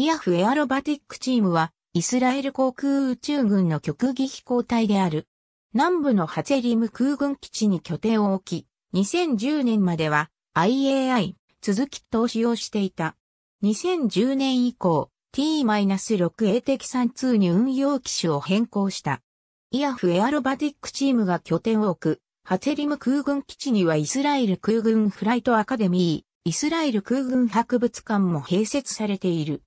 イアフエアロバティックチームは、イスラエル航空宇宙軍の極技飛行隊である。南部のハゼリム空軍基地に拠点を置き、2010年までは IAI、続きと使用していた。2010年以降、T-6A 的32に運用機種を変更した。イアフエアロバティックチームが拠点を置く、ハゼリム空軍基地にはイスラエル空軍フライトアカデミー、イスラエル空軍博物館も併設されている。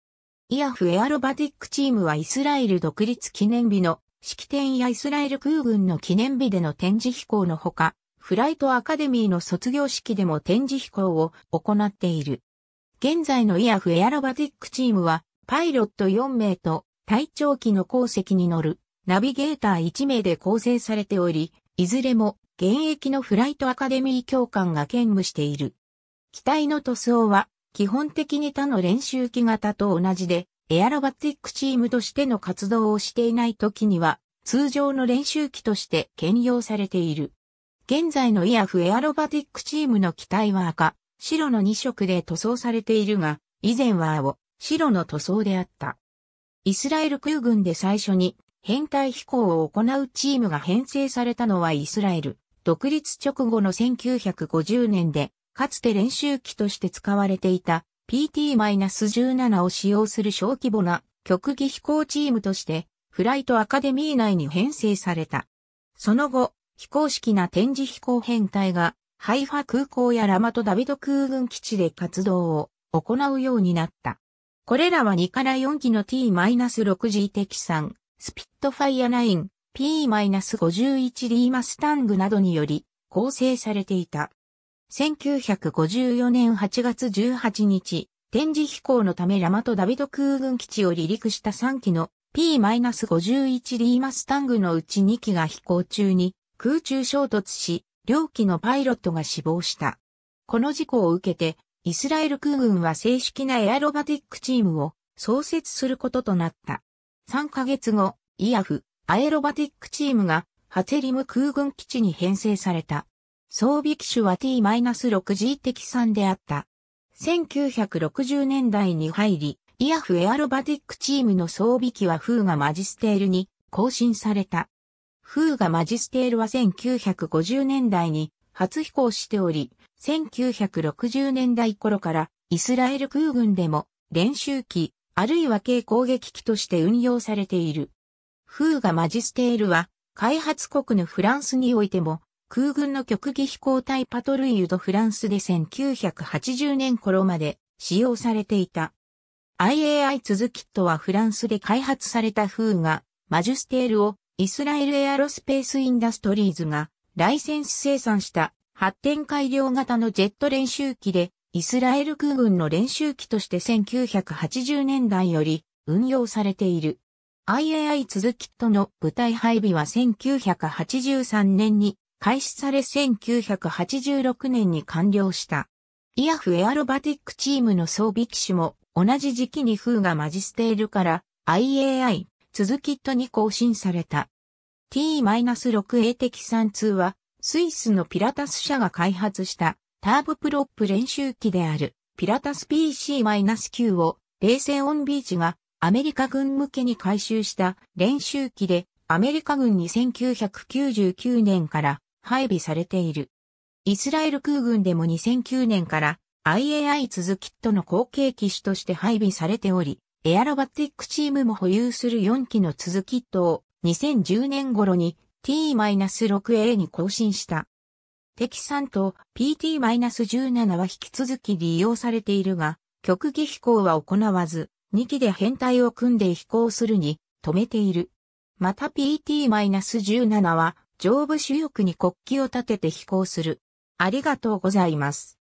イヤフエアロバティックチームはイスラエル独立記念日の式典やイスラエル空軍の記念日での展示飛行のほか、フライトアカデミーの卒業式でも展示飛行を行っている。現在のイヤフエアロバティックチームは、パイロット4名と隊長機の後席に乗るナビゲーター1名で構成されており、いずれも現役のフライトアカデミー教官が兼務している。機体の塗装は基本的に他の練習機型と同じで、エアロバティックチームとしての活動をしていない時には、通常の練習機として兼用されている。現在のイアフエアロバティックチームの機体は赤、白の2色で塗装されているが、以前は青、白の塗装であった。イスラエル空軍で最初に編隊飛行を行うチームが編成されたのはイスラエル独立直後の1950年で、かつて練習機として使われていた PT-17 を使用する小規模な極技飛行チームとしてフライトアカデミー内に編成された。その後、非公式な展示飛行編隊がハイファ空港やラマトダビド空軍基地で活動を行うようになった。これらは2から4機の T-6G 敵3、スピットファイア9、P-51D マスタングなどにより構成されていた。1954年8月18日、展示飛行のためラマトダビド空軍基地を離陸した3機の P-51D マスタングのうち2機が飛行中に空中衝突し、両機のパイロットが死亡した。この事故を受けて、イスラエル空軍は正式なエアロバティックチームを創設することとなった。3ヶ月後、イアフ、アエロバティックチームがハツリム空軍基地に編成された。装備機種は T-6G 的3であった。1960年代に入り、イアフエアロバティックチームの装備機はフーガマジステールに更新された。フーガマジステールは1950年代に初飛行しており、1960年代頃からイスラエル空軍でも練習機、あるいは軽攻撃機として運用されている。フーガマジステールは開発国のフランスにおいても空軍の極技飛行隊パトルイユド・フランスで1980年頃まで使用されていた。IAI 続きとはフランスで開発された風が、マジュステールをイスラエルエアロスペースインダストリーズがライセンス生産した発展改良型のジェット練習機で、イスラエル空軍の練習機として1980年代より運用されている。IAI 続きとの部隊配備は1983年に開始され1986年に完了した。イアフエアロバティックチームの装備機種も同じ時期に風がマジステールから IAI 続きットに更新された。T-6A 的32はスイスのピラタス社が開発したターブプロップ練習機であるピラタス PC-9 を冷戦オンビーチがアメリカ軍向けに回収した練習機でアメリカ軍に1999年から配備されている。イスラエル空軍でも2009年から IAI 続きとの後継機種として配備されており、エアロバティックチームも保有する4機の続きとトを2010年頃に T-6A に更新した。敵3と PT-17 は引き続き利用されているが、極技飛行は行わず、2機で編隊を組んで飛行するに止めている。また PT-17 は上部主翼に国旗を立てて飛行する。ありがとうございます。